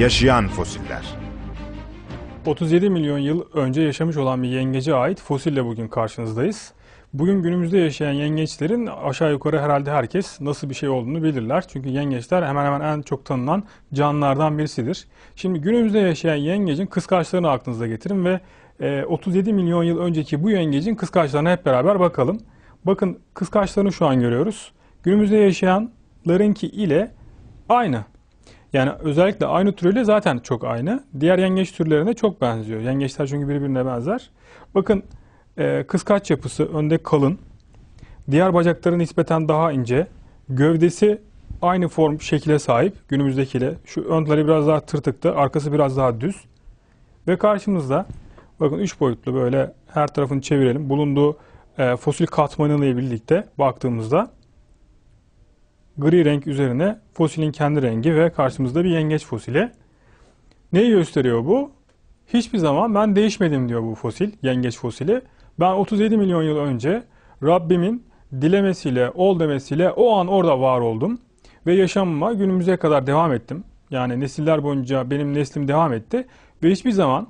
Yaşayan fosiller. 37 milyon yıl önce yaşamış olan bir yengece ait fosille bugün karşınızdayız. Bugün günümüzde yaşayan yengeçlerin aşağı yukarı herhalde herkes nasıl bir şey olduğunu bilirler. Çünkü yengeçler hemen hemen en çok tanınan canlılardan birisidir. Şimdi günümüzde yaşayan yengecin kıskaçlarını aklınıza getirin ve 37 e, milyon yıl önceki bu yengecin kıskaçlarına hep beraber bakalım. Bakın kıskaçlarını şu an görüyoruz. Günümüzde yaşayanlarınki ile aynı. Yani özellikle aynı türüyle zaten çok aynı. Diğer yengeç türlerine çok benziyor. Yengeçler çünkü birbirine benzer. Bakın e, kıskaç yapısı önde kalın. Diğer bacakları nispeten daha ince. Gövdesi aynı form şekile sahip günümüzdekiyle. Şu önleri biraz daha tırtıklı, Arkası biraz daha düz. Ve karşımızda bakın üç boyutlu böyle her tarafını çevirelim. Bulunduğu e, fosil katmanıyla birlikte baktığımızda gri renk üzerine fosilin kendi rengi ve karşımızda bir yengeç fosili. Neyi gösteriyor bu? Hiçbir zaman ben değişmedim diyor bu fosil, yengeç fosili. Ben 37 milyon yıl önce Rabbimin dilemesiyle, ol demesiyle o an orada var oldum. Ve yaşamıma günümüze kadar devam ettim. Yani nesiller boyunca benim neslim devam etti. Ve hiçbir zaman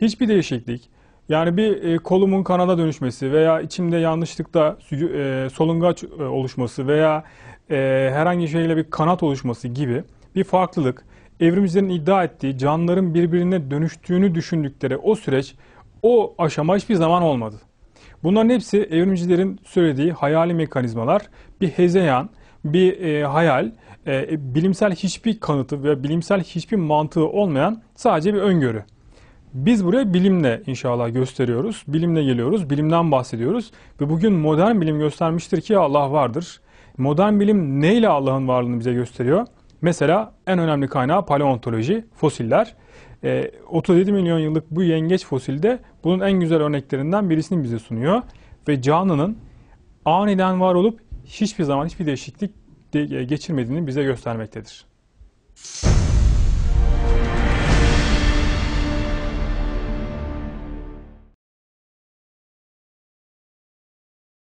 hiçbir değişiklik, yani bir e, kolumun kanada dönüşmesi veya içimde yanlışlıkla e, solungaç e, oluşması veya e, herhangi şeyle bir kanat oluşması gibi bir farklılık evrimcilerin iddia ettiği canlıların birbirine dönüştüğünü düşündükleri o süreç, o aşama hiçbir zaman olmadı. Bunların hepsi evrimcilerin söylediği hayali mekanizmalar, bir hezeyan, bir e, hayal, e, e bilimsel hiçbir kanıtı veya bilimsel hiçbir mantığı olmayan sadece bir öngörü. Biz buraya bilimle inşallah gösteriyoruz. Bilimle geliyoruz. Bilimden bahsediyoruz. Ve bugün modern bilim göstermiştir ki Allah vardır. Modern bilim neyle Allah'ın varlığını bize gösteriyor? Mesela en önemli kaynağı paleontoloji, fosiller. E, ee, 37 milyon yıllık bu yengeç fosilde bunun en güzel örneklerinden birisini bize sunuyor. Ve canlının aniden var olup hiçbir zaman hiçbir değişiklik e, geçirmediğini bize göstermektedir.